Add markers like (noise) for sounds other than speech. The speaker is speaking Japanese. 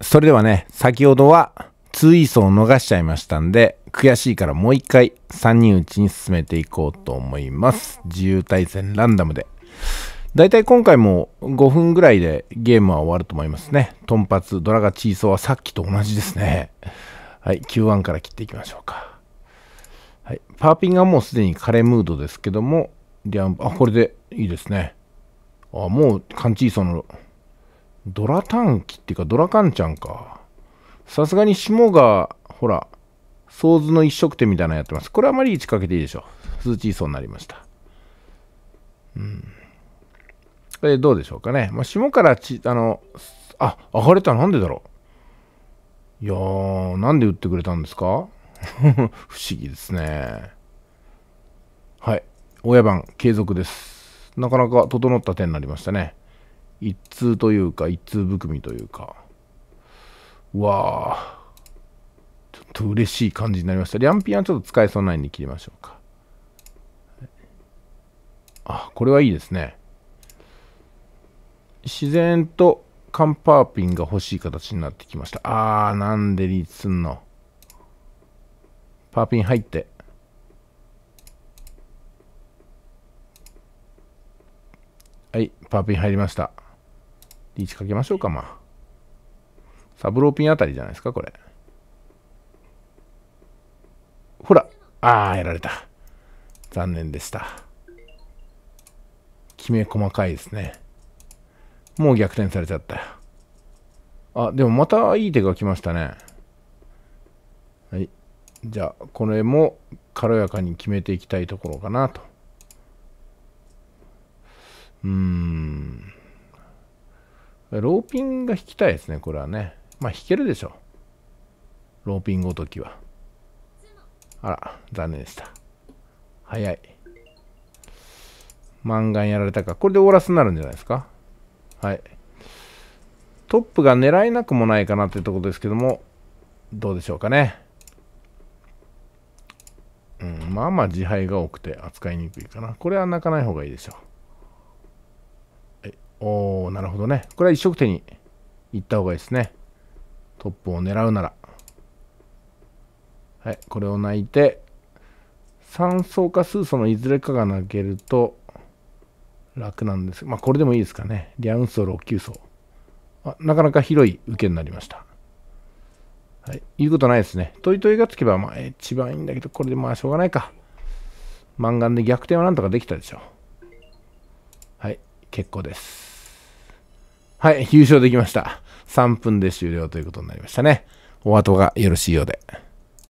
それではね、先ほどは2位層を逃しちゃいましたんで、悔しいからもう一回3人打ちに進めていこうと思います。自由対戦ランダムで。だいたい今回も5分ぐらいでゲームは終わると思いますね。トンパツ、ドラガチーソーはさっきと同じですね。はい、Q1 から切っていきましょうか。はい、パーピンがもうすでにカレームードですけども、リャン、あ、これでいいですね。あ、もうカンチーソーのドラ短期っていうか、ドラカンちゃんか。さすがに霜が、ほら、ソーズの一色点みたいなのやってます。これあまり位置かけていいでしょう。数値そうになりました。うん。これどうでしょうかね。まあ、霜からち、あの、あ、上がれたなんでだろう。いやー、なんで打ってくれたんですか (laughs) 不思議ですね。はい。親番継続です。なかなか整った手になりましたね。一通というか一通含みというかうわあちょっと嬉しい感じになりましたリャンピンはちょっと使えそうないんで切りましょうかあこれはいいですね自然とカンパーピンが欲しい形になってきましたあーなんでリーチすんのパーピン入ってはい、パーピン入りました。リーチかけましょうか、まあ。サブローピンあたりじゃないですか、これ。ほらああ、やられた。残念でした。きめ細かいですね。もう逆転されちゃった。あ、でもまたいい手が来ましたね。はい。じゃあ、これも軽やかに決めていきたいところかなと。うーん。ローピンが引きたいですね、これはね。まあ、引けるでしょう。ローピンごときは。あら、残念でした。早い。マンガンやられたか。これでオーラスになるんじゃないですか。はい。トップが狙えなくもないかなというところですけども、どうでしょうかね。うん、まあまあ自敗が多くて扱いにくいかな。これは泣かない方がいいでしょう。おおなるほどね。これは一色手に行った方がいいですね。トップを狙うなら。はい、これを泣いて、酸素か数素のいずれかが泣けると楽なんです。まあ、これでもいいですかね。リウン層、6級層。あ、なかなか広い受けになりました。はい、言うことないですね。トイトイがつけば、まあ、一番いいんだけど、これでまあ、しょうがないか。満願で逆転はなんとかできたでしょう。はい、結構です。はい、優勝できました。3分で終了ということになりましたね。お後がよろしいようで。